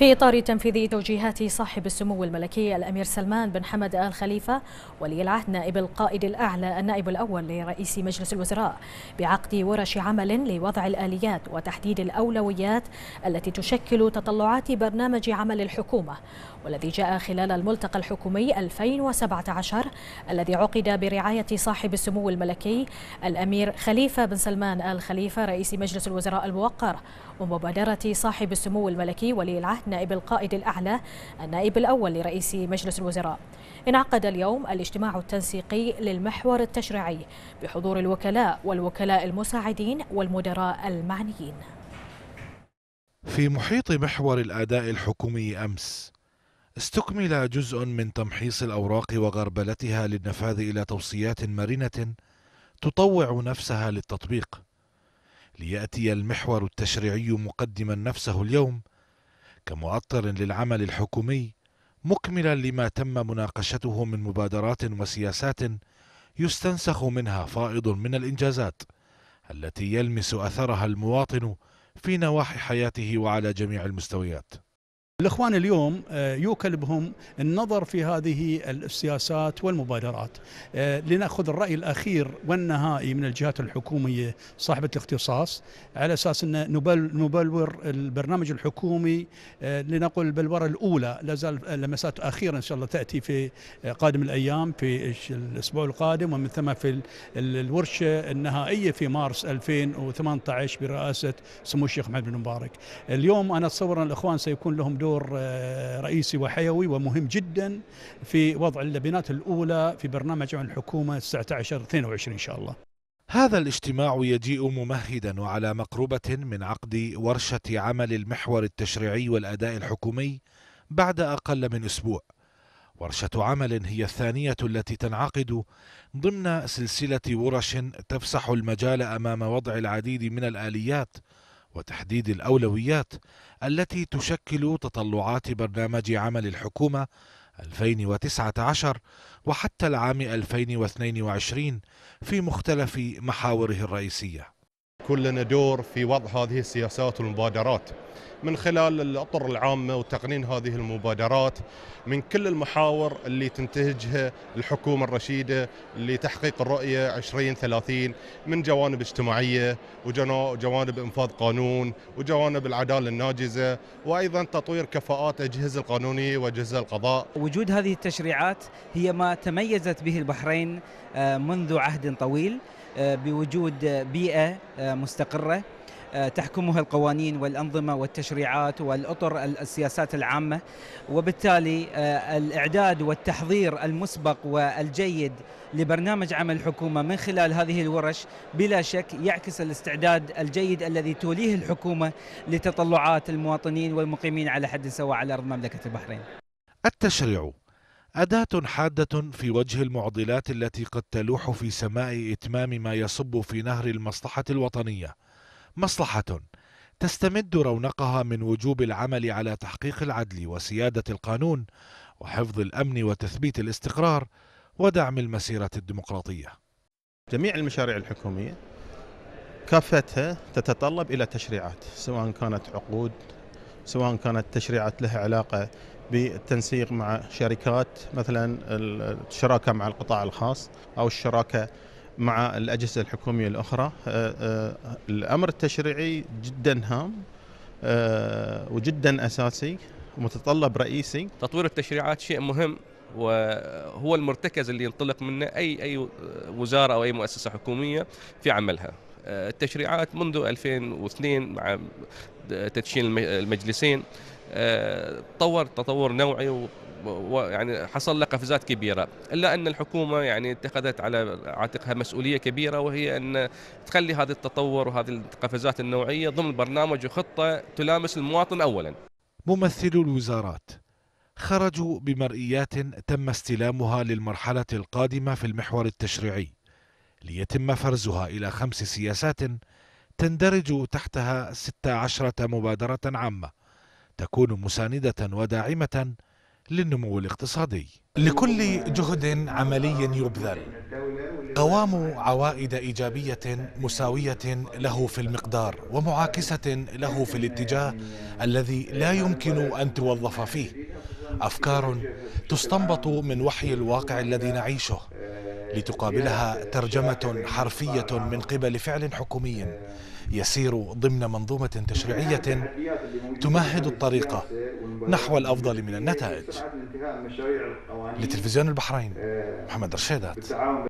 في إطار تنفيذ توجيهات صاحب السمو الملكي الأمير سلمان بن حمد آل خليفة ولي العهد نائب القائد الأعلى النائب الأول لرئيس مجلس الوزراء بعقد ورش عمل لوضع الآليات وتحديد الأولويات التي تشكل تطلعات برنامج عمل الحكومة والذي جاء خلال الملتقى الحكومي 2017 الذي عقد برعاية صاحب السمو الملكي الأمير خليفة بن سلمان آل خليفة رئيس مجلس الوزراء الموقر ومبادرة صاحب السمو الملكي ولي العهد نائب القائد الأعلى النائب الأول لرئيس مجلس الوزراء انعقد اليوم الاجتماع التنسيقي للمحور التشريعي بحضور الوكلاء والوكلاء المساعدين والمدراء المعنيين في محيط محور الأداء الحكومي أمس استكمل جزء من تمحيص الأوراق وغربلتها للنفاذ إلى توصيات مرنة تطوع نفسها للتطبيق ليأتي المحور التشريعي مقدما نفسه اليوم كمؤطر للعمل الحكومي مكملا لما تم مناقشته من مبادرات وسياسات يستنسخ منها فائض من الانجازات التي يلمس اثرها المواطن في نواحي حياته وعلى جميع المستويات الإخوان اليوم آه، يوكل بهم النظر في هذه السياسات والمبادرات آه، لنأخذ الرأي الأخير والنهائي من الجهات الحكومية صاحبة الاختصاص على أساس أن نبلور البرنامج الحكومي آه، لنقل البلورة الأولى لا زال لمسات أخيرة إن شاء الله تأتي في قادم الأيام في الأسبوع القادم ومن ثم في الورشة النهائية في مارس 2018 برئاسة سمو الشيخ محمد بن مبارك اليوم أنا أتصور أن الإخوان سيكون لهم دور دور آه، رئيسي وحيوي ومهم جدا في وضع اللبنات الأولى في برنامج عن الحكومة 19-22 إن شاء الله هذا الاجتماع يجيء ممهدا وعلى مقربة من عقد ورشة عمل المحور التشريعي والأداء الحكومي بعد أقل من أسبوع ورشة عمل هي الثانية التي تنعقد ضمن سلسلة ورش تفسح المجال أمام وضع العديد من الآليات وتحديد الأولويات التي تشكل تطلعات برنامج عمل الحكومة 2019 وحتى العام 2022 في مختلف محاوره الرئيسيه يكون لنا دور في وضع هذه السياسات والمبادرات من خلال الاطر العامه وتقنين هذه المبادرات من كل المحاور اللي تنتهجها الحكومه الرشيده لتحقيق الرؤيه 2030 من جوانب اجتماعيه وجوانب انفاذ قانون وجوانب العداله الناجزه وايضا تطوير كفاءات اجهزه القانونيه واجهزه القضاء. وجود هذه التشريعات هي ما تميزت به البحرين آه، منذ عهد طويل آه، بوجود بيئه آه، مستقرة آه، تحكمها القوانين والأنظمة والتشريعات والأطر السياسات العامة وبالتالي آه، الإعداد والتحضير المسبق والجيد لبرنامج عمل الحكومة من خلال هذه الورش بلا شك يعكس الاستعداد الجيد الذي توليه الحكومة لتطلعات المواطنين والمقيمين على حد سواء على أرض مملكة البحرين التشريع أداة حادة في وجه المعضلات التي قد تلوح في سماء إتمام ما يصب في نهر المصلحة الوطنية مصلحة تستمد رونقها من وجوب العمل على تحقيق العدل وسيادة القانون وحفظ الأمن وتثبيت الاستقرار ودعم المسيرة الديمقراطية جميع المشاريع الحكومية كافتها تتطلب إلى تشريعات سواء كانت عقود سواء كانت تشريعات لها علاقه بالتنسيق مع شركات مثلا الشراكه مع القطاع الخاص او الشراكه مع الاجهزه الحكوميه الاخرى آه، آه، الامر التشريعي جدا هام آه، وجدا اساسي ومتطلب رئيسي تطوير التشريعات شيء مهم وهو المرتكز اللي ينطلق منه اي اي وزاره او اي مؤسسه حكوميه في عملها التشريعات منذ 2002 مع تدشين المجلسين آه، تطور تطور نوعي ويعني حصل له قفزات كبيره الا ان الحكومه يعني اتخذت على عاتقها مسؤوليه كبيره وهي ان تخلي هذا التطور وهذه القفزات النوعيه ضمن برنامج وخطه تلامس المواطن اولا ممثلو الوزارات خرجوا بمرئيات تم استلامها للمرحله القادمه في المحور التشريعي ليتم فرزها الى خمس سياسات تندرج تحتها 16 عشرة مبادرة عامة تكون مساندة وداعمة للنمو الاقتصادي لكل جهد عملي يبذل قوام عوائد إيجابية مساوية له في المقدار ومعاكسة له في الاتجاه الذي لا يمكن أن توظف فيه أفكار تستنبط من وحي الواقع الذي نعيشه لتقابلها ترجمة حرفية من قبل فعل حكومي يسير ضمن منظومة تشريعية تمهد الطريقة نحو الأفضل من النتائج لتلفزيون البحرين محمد رشيدات